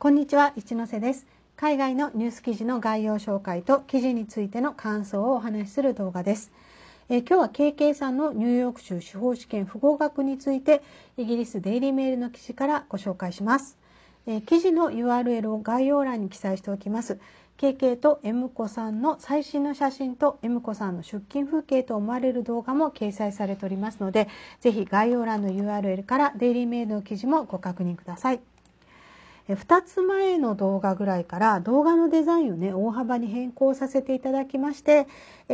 こんにちは一ノ瀬です海外のニュース記事の概要紹介と記事についての感想をお話しする動画ですえ今日は KK さんのニューヨーク州司法試験不合格についてイギリスデイリーメールの記事からご紹介しますえ記事の URL を概要欄に記載しておきます KK と M 子さんの最新の写真と M 子さんの出勤風景と思われる動画も掲載されておりますのでぜひ概要欄の URL からデイリーメールの記事もご確認ください。2つ前の動画ぐらいから動画のデザインをね大幅に変更させていただきまして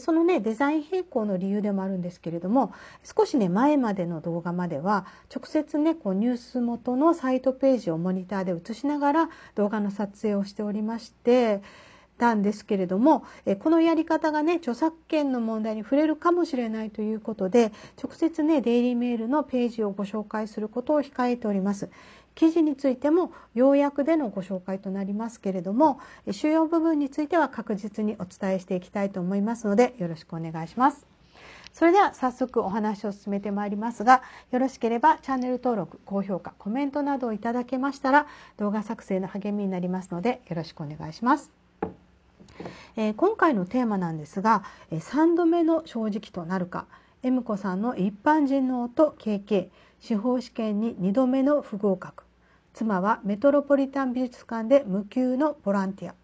そのねデザイン変更の理由でもあるんですけれども少しね前までの動画までは直接ねこうニュース元のサイトページをモニターで映しながら動画の撮影をしておりましてたんですけれども、このやり方がね著作権の問題に触れるかもしれないということで直接ねデイリーメールのページをご紹介することを控えております記事についても要約でのご紹介となりますけれども主要部分については確実にお伝えしていきたいと思いますのでよろしくお願いします。それでは早速お話を進めてまいりますがよろしければチャンネル登録高評価コメントなどをいただけましたら動画作成の励みになりますのでよろしくお願いします。えー、今回のテーマなんですが、え3度目の正直となるか M 子さんの一般人の音 KK 司法試験に2度目の不合格妻はメトロポリタン美術館で無給のボランティア、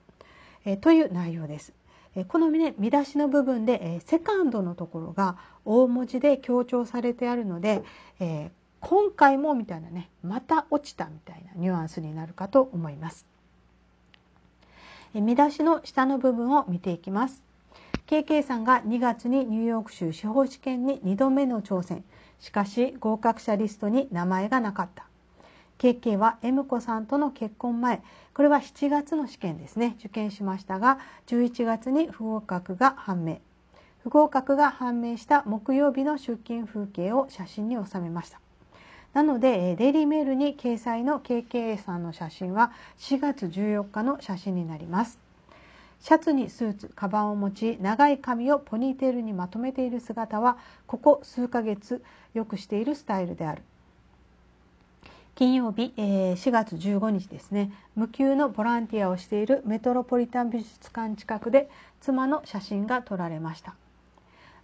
えという内容です。えこの、ね、見出しの部分で、えセカンドのところが大文字で強調されてあるので、えー、今回もみたいなねまた落ちたみたいなニュアンスになるかと思います。え見出しの下の部分を見ていきます。KK さんが2月にニューヨーク州司法試験に2度目の挑戦しかし合格者リストに名前がなかった KK は M 子さんとの結婚前これは7月の試験ですね受験しましたが11月に不合格が判明不合格が判明した木曜日の出勤風景を写真に収めましたなのでデイリーメールに掲載の KK さんの写真は4月14日の写真になりますシャツにスーツ、カバンを持ち、長い髪をポニーテールにまとめている姿は、ここ数ヶ月よくしているスタイルである。金曜日、えー、4月15日ですね無給のボランティアをしているメトロポリタン美術館近くで妻の写真が撮られました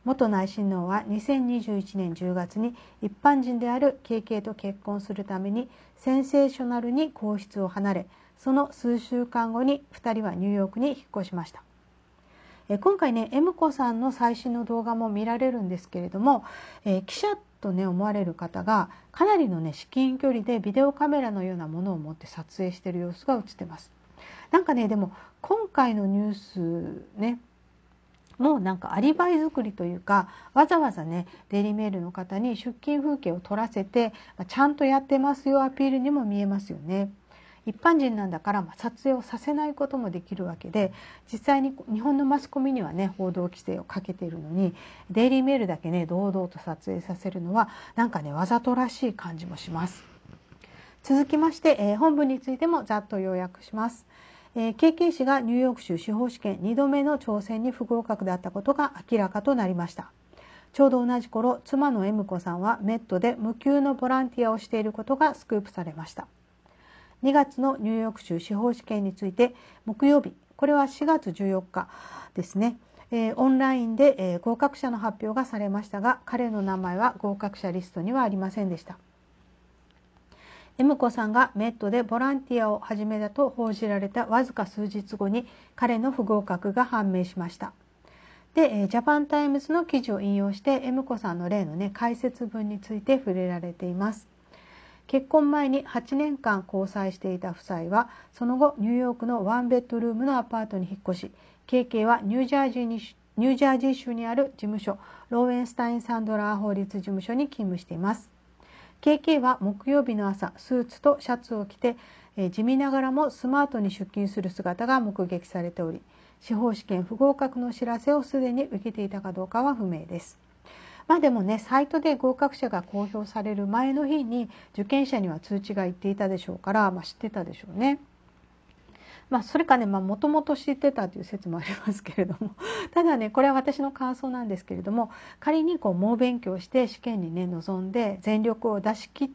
元内親王は2021年10月に一般人である KK と結婚するためにセンセーショナルに皇室を離れその数週間後に2人はニューヨークに引っ越しました今回ね M 子さんの最新の動画も見られるんですけれども、え記者とね思われる方がかなりのね至近距離でビデオカメラのようなものを持って撮影してる様子が映ってます。なんかねでも今回のニュースねもうなんかアリバイ作りというかわざわざねデリメールの方に出勤風景を撮らせてちゃんとやってますよアピールにも見えますよね。一般人なんだから、ま撮影をさせないこともできるわけで実際に日本のマスコミにはね報道規制をかけているのにデイリー・メールだけね堂々と撮影させるのはなんかねわざとらしい感じもします。続きまして、えー、本文についてもざっと要約します。えー、KK 氏がニューヨーク州司法試験2度目の挑戦に不合格だったことが明らかとなりました。ちょうど同じ頃、妻の M 子さんはメットで無給のボランティアをしていることがスクープされました。2月のニューヨーク州司法試験について木曜日これは4月14日ですね、えオンラインで、え合格者の発表がされましたが彼の名前は合格者リストにはありませんでした。M 子さんがメットでボランティアを始めたと報じられたわずか数日後に彼の不合格が判明しました。で、ジャパンタイムズの記事を引用して M 子さんの例のね解説文について触れられています。結婚前に8年間交際していた夫妻はその後ニューヨークのワンベッドルームのアパートに引っ越し KK はニュージャージーにニュージャージー州にある事務所ローエンスタイン・サンドラー法律事務所に勤務しています KK は木曜日の朝スーツとシャツを着て、え地味ながらもスマートに出勤する姿が目撃されており司法試験不合格の知らせをすでに受けていたかどうかは不明ですまあでもねサイトで合格者が公表される前の日に受験者には通知がいっていたでしょうから、まあ、知ってたでしょうね。まあ、それかねもともと知ってたという説もありますけれども ただねこれは私の感想なんですけれども仮にこう猛勉強して試験にね臨んで全力を出し切っ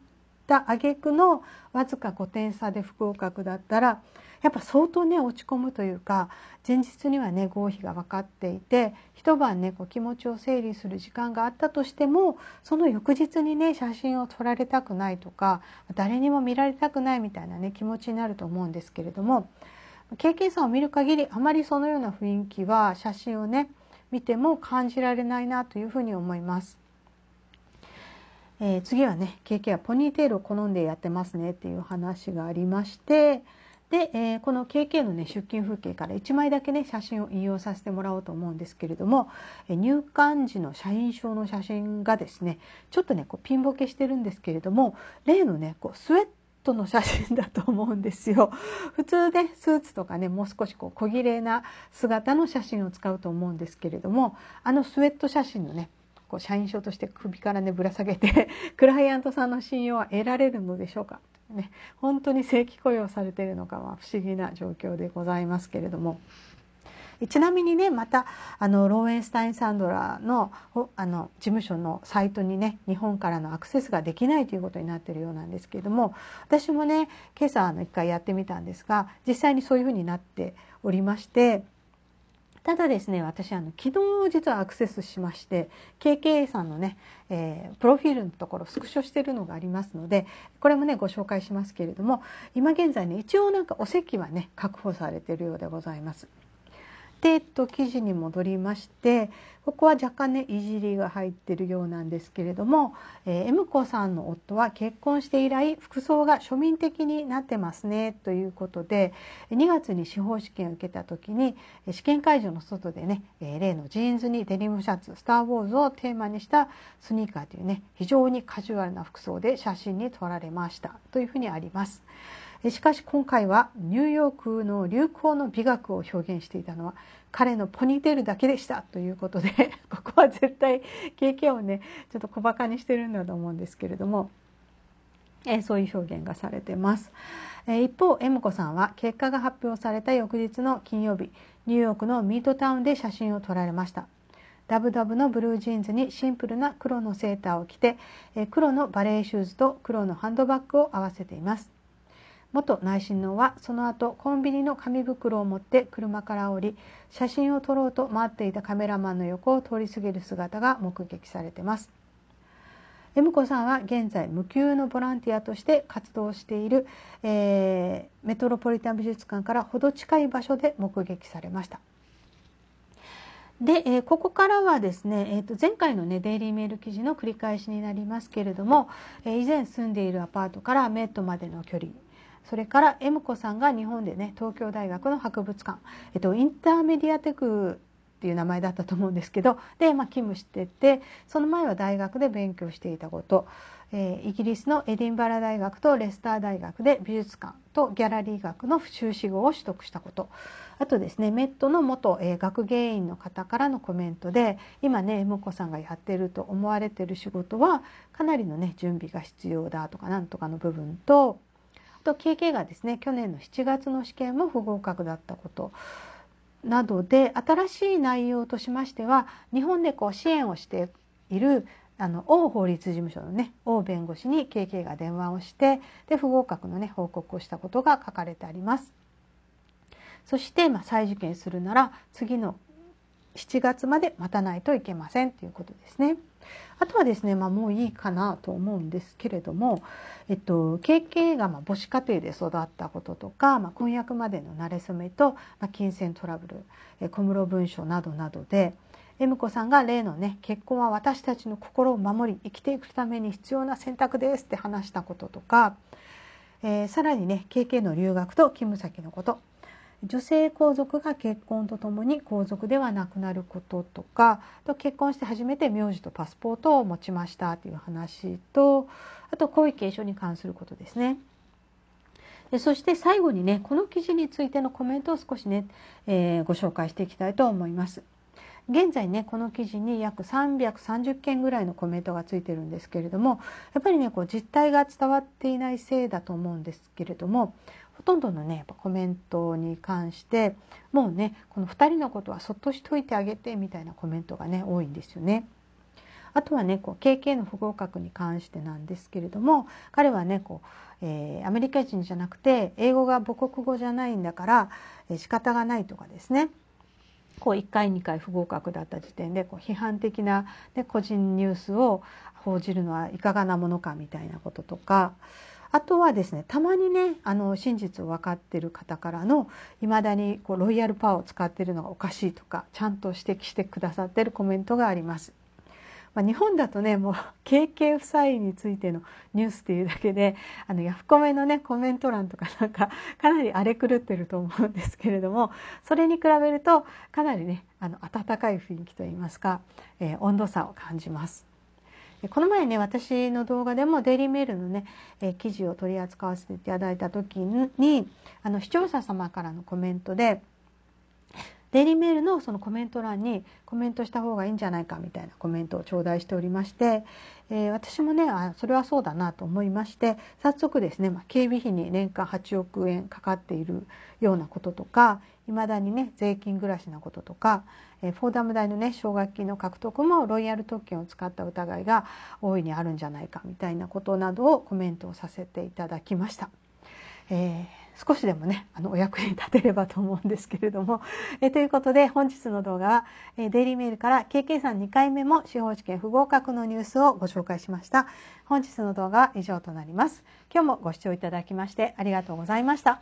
た挙句のわずか5点差で不合格だったらやっぱ相当ね落ち込むというか前日にはね合否が分かっていて一晩ねこう気持ちを整理する時間があったとしてもその翌日にね写真を撮られたくないとか誰にも見られたくないみたいなね気持ちになると思うんですけれども経験者を見る限りあまりそのような雰囲気は写真をね見ても感じられないなというふうに思います。えー、次はね KK はポニーテールを好んでやってますねっていう話がありましてで、えー、この KK の、ね、出勤風景から1枚だけ、ね、写真を引用させてもらおうと思うんですけれども入館時の社員証の写真がですねちょっとねこうピンボケしてるんですけれども例のねこうスウェットの写真だと思うんですよ。普通ねスーツとかねもう少しこう小綺麗な姿の写真を使うと思うんですけれどもあのスウェット写真のねこう社員証として首からねぶら下げてクライアントさんの信用は得られるのでしょうかね、本当に正規雇用されてるのかは不思議な状況でございますけれども。ちなみにねまたあのローエンスタイン・サンドラのあの事務所のサイトにね日本からのアクセスができないということになってるようなんですけれども私もね今朝一回やってみたんですが実際にそういうふうになっておりましてただですね私あの昨日実はアクセスしまして KK さんのね、えー、プロフィールのところスクショしてるのがありますのでこれもねご紹介しますけれども今現在ね一応なんかお席はね確保されてるようでございます。で、と、記事に戻りましてここは若干ねいじりが入ってるようなんですけれども、えー、M 子さんの夫は結婚して以来服装が庶民的になってますねということで2月に司法試験を受けた時に試験会場の外でね、えー、例のジーンズにデニムシャツ「スター・ウォーズ」をテーマにしたスニーカーというね非常にカジュアルな服装で写真に撮られましたというふうにあります。しかし今回はニューヨークの流行の美学を表現していたのは彼のポニーテールだけでしたということで ここは絶対経験をねちょっと小バカにしてるんだと思うんですけれども。えそういう表現がされてます、え一方 M 子さんは結果が発表された翌日の金曜日ニューヨークのミートタウンで写真を撮られましたダブダブのブルージーンズにシンプルな黒のセーターを着て、え黒のバレーシューズと黒のハンドバッグを合わせています元内親王はその後コンビニの紙袋を持って車から降り写真を撮ろうと待っていたカメラマンの横を通り過ぎる姿が目撃されています。M 子さんは現在無給のボランティアとして活動している、えー、メトロポリタン美術館からほど近い場所で目撃されました。で、えー、ここからはですね、えー、と前回のねデイリーメール記事の繰り返しになりますけれども、えー、以前住んでいるアパートからメットまでの距離それから恵子さんが日本でね東京大学の博物館、えっと、インターメディアテクっていう名前だったと思うんですけどで、まあ、勤務しててその前は大学で勉強していたこと、えー、イギリスのエディンバラ大学とレスター大学で美術館とギャラリー学の修士号を取得したことあとですねメットの元、えー、学芸員の方からのコメントで今ねム子さんがやってると思われてる仕事はかなりのね準備が必要だとかなんとかの部分とと KK がですね去年の7月の試験も不合格だったことなどで新しい内容としましては日本でこう支援をしているあの王法律事務所のね王弁護士に KK が電話をしてで不合格のね報告をしたことが書かれてあります。そして、まあ、再受験するなら次の7月まで待たないといけませんということですね。あとはですね、まあ、もういいかなと思うんですけれども、えっと、KK がま母子家庭で育ったこととか、まあ、婚約までの慣れ初めと、まあ、金銭トラブルえ小室文書などなどで M 子さんが例のね結婚は私たちの心を守り生きていくために必要な選択ですって話したこととか、えー、さらにね KK の留学と勤務先のこと女性皇族が結婚とともに皇族ではなくなることとかと結婚して初めて名字とパスポートを持ちましたという話とあと皇位継承に関することですね。でそして最後にねこの記事についてのコメントを少しね、えー、ご紹介していきたいと思います。現在ねこの記事に約330件ぐらいのコメントがついてるんですけれどもやっぱりねこう実態が伝わっていないせいだと思うんですけれどもほとんどのねやっぱコメントに関してもうねこの2人のことはそっとしといてあげてみたいなコメントがね多いんですよね。あとはねこう KK の不合格に関してなんですけれども彼はねこう、えー、アメリカ人じゃなくて英語が母国語じゃないんだから、えー、仕方がないとかですねこう1回2回不合格だった時点でこう批判的な、ね、個人ニュースを報じるのはいかがなものかみたいなこととかあとはですねたまにねあの真実を分かってる方からのいまだにこうロイヤルパワーを使ってるのがおかしいとかちゃんと指摘してくださってるコメントがあります。まあ、日本だとねもう KK 夫妻についてのニュースっていうだけであのヤフコメのねコメント欄とかなんかかなり荒れ狂ってると思うんですけれどもそれに比べるとかなりねあの温かい雰囲気といいますか、えー、温度差を感じます。この前ね私の動画でもデイリーメールのね、え記事を取り扱わせていただいた時にあの視聴者様からのコメントでデイリーメールのそのコメント欄にコメントした方がいいんじゃないかみたいなコメントを頂戴しておりまして、えー、私もねあそれはそうだなと思いまして早速ですね、まあ、警備費に年間8億円かかっているようなこととかいまだにね税金暮らしのこととか、えー、フォーダム大のね奨学金の獲得もロイヤル特権を使った疑いが大いにあるんじゃないかみたいなことなどをコメントをさせていただきました。えー、少しでもねあのお役に立てればと思うんですけれども、えということで本日の動画は、えデイリーメールから KK さん2回目も司法試験不合格のニュースをご紹介しました本日の動画は以上となります今日もご視聴いただきましてありがとうございました